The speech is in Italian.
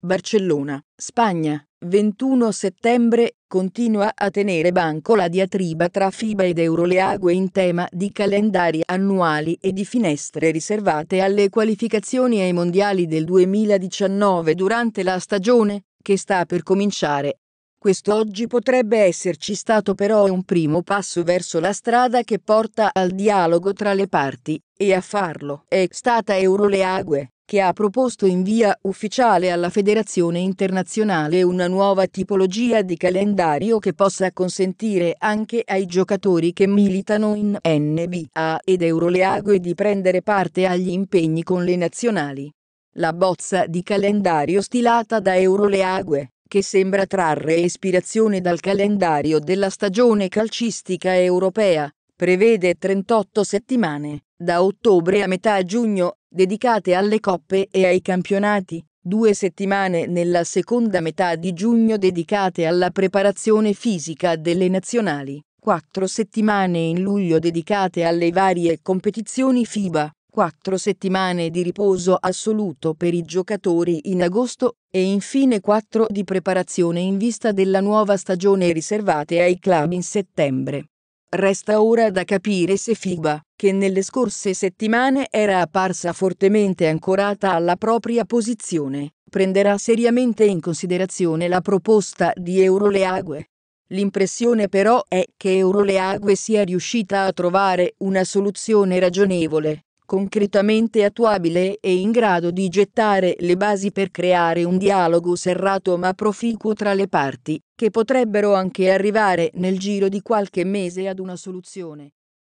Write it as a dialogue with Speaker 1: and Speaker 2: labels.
Speaker 1: Barcellona, Spagna, 21 settembre, continua a tenere banco la diatriba tra FIBA ed Euroleague in tema di calendari annuali e di finestre riservate alle qualificazioni ai mondiali del 2019 durante la stagione, che sta per cominciare. Quest'oggi potrebbe esserci stato però un primo passo verso la strada che porta al dialogo tra le parti, e a farlo è stata Euroleague che ha proposto in via ufficiale alla Federazione Internazionale una nuova tipologia di calendario che possa consentire anche ai giocatori che militano in NBA ed Euroleague di prendere parte agli impegni con le nazionali. La bozza di calendario stilata da Euroleague, che sembra trarre ispirazione dal calendario della stagione calcistica europea, prevede 38 settimane da ottobre a metà giugno, dedicate alle coppe e ai campionati, due settimane nella seconda metà di giugno dedicate alla preparazione fisica delle nazionali, quattro settimane in luglio dedicate alle varie competizioni FIBA, quattro settimane di riposo assoluto per i giocatori in agosto e infine quattro di preparazione in vista della nuova stagione riservate ai club in settembre. Resta ora da capire se FIBA, che nelle scorse settimane era apparsa fortemente ancorata alla propria posizione, prenderà seriamente in considerazione la proposta di Euroleague. L'impressione però è che Euroleague sia riuscita a trovare una soluzione ragionevole concretamente attuabile e in grado di gettare le basi per creare un dialogo serrato ma proficuo tra le parti, che potrebbero anche arrivare nel giro di qualche mese ad una soluzione.